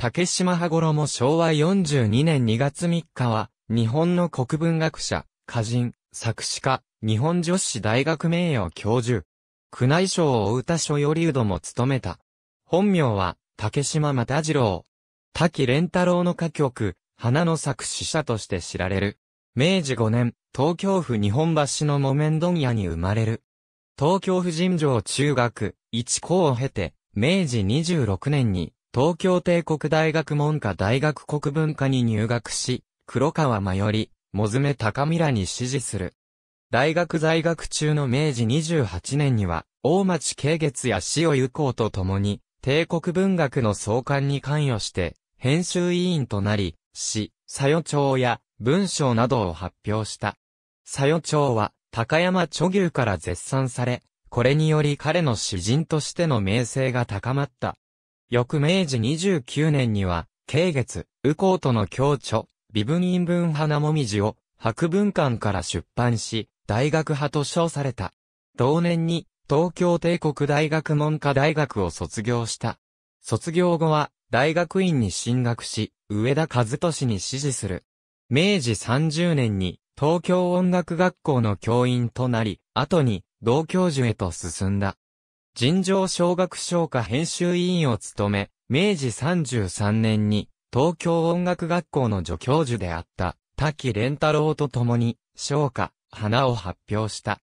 竹島羽衣昭和42年2月3日は、日本の国文学者、歌人、作詞家、日本女子大学名誉教授。宮内省を歌所よりうども務めた。本名は、竹島又次郎。滝連太郎の歌曲、花の作詞者として知られる。明治5年、東京府日本橋の木綿問屋に生まれる。東京府尋常中学、一校を経て、明治26年に、東京帝国大学文科大学国文科に入学し、黒川真より、もずめ高見らに支持する。大学在学中の明治28年には、大町慶月や塩友好と共に、帝国文学の創刊に関与して、編集委員となり、詩、佐与町や文章などを発表した。佐与町は、高山著牛から絶賛され、これにより彼の詩人としての名声が高まった。翌明治29年には、慶月、右光との共著、微分陰分花もみじを、博文館から出版し、大学派と称された。同年に、東京帝国大学文科大学を卒業した。卒業後は、大学院に進学し、上田和俊に支持する。明治30年に、東京音楽学校の教員となり、後に、同教授へと進んだ。尋常小学唱歌編集委員を務め、明治33年に東京音楽学校の助教授であった滝蓮太郎と共に唱歌、花を発表した。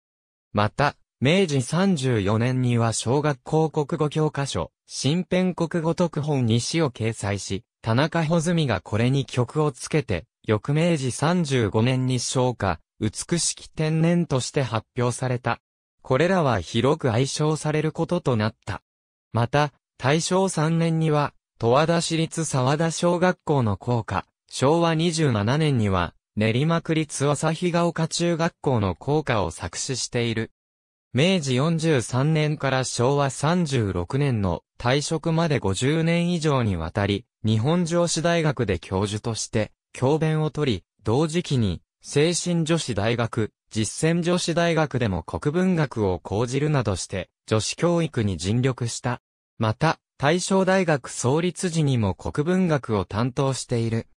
また、明治34年には小学校国語教科書、新編国語特本に詩を掲載し、田中穂積がこれに曲をつけて、翌明治35年に唱歌、美しき天然として発表された。これらは広く愛称されることとなった。また、大正3年には、十和田市立沢田小学校の校歌、昭和27年には、練馬区立旭ヶ丘中学校の校歌を作詞している。明治43年から昭和36年の退職まで50年以上にわたり、日本女子大学で教授として、教鞭を取り、同時期に精神女子大学、実践女子大学でも国文学を講じるなどして、女子教育に尽力した。また、大正大学創立時にも国文学を担当している。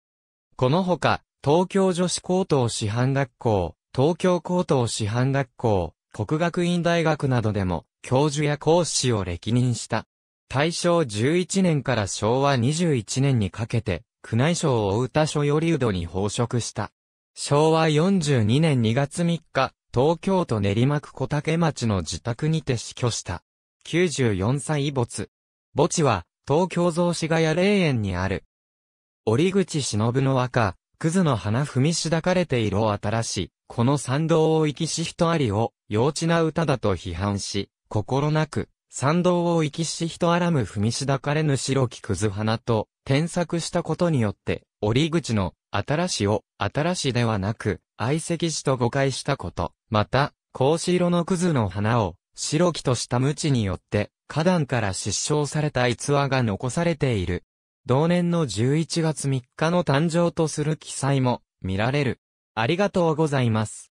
このほか、東京女子高等師範学校、東京高等師範学校、国学院大学などでも、教授や講師を歴任した。大正11年から昭和21年にかけて、宮内省を大田所よりうどに報職した。昭和42年2月3日、東京都練馬区小竹町の自宅にて死去した。94歳没。墓地は、東京雑司ヶ谷霊園にある。折口忍の和歌、クの花踏みしだかれて色を新し、この参道を生きし人ありを、幼稚な歌だと批判し、心なく、参道を生きし人あらむ踏みしだかれぬ白きくず花と、添削したことによって、折口の新しを新しではなく、愛石子と誤解したこと。また、格子色のクズの花を、白木とした無知によって、花壇から失笑された逸話が残されている。同年の11月3日の誕生とする記載も見られる。ありがとうございます。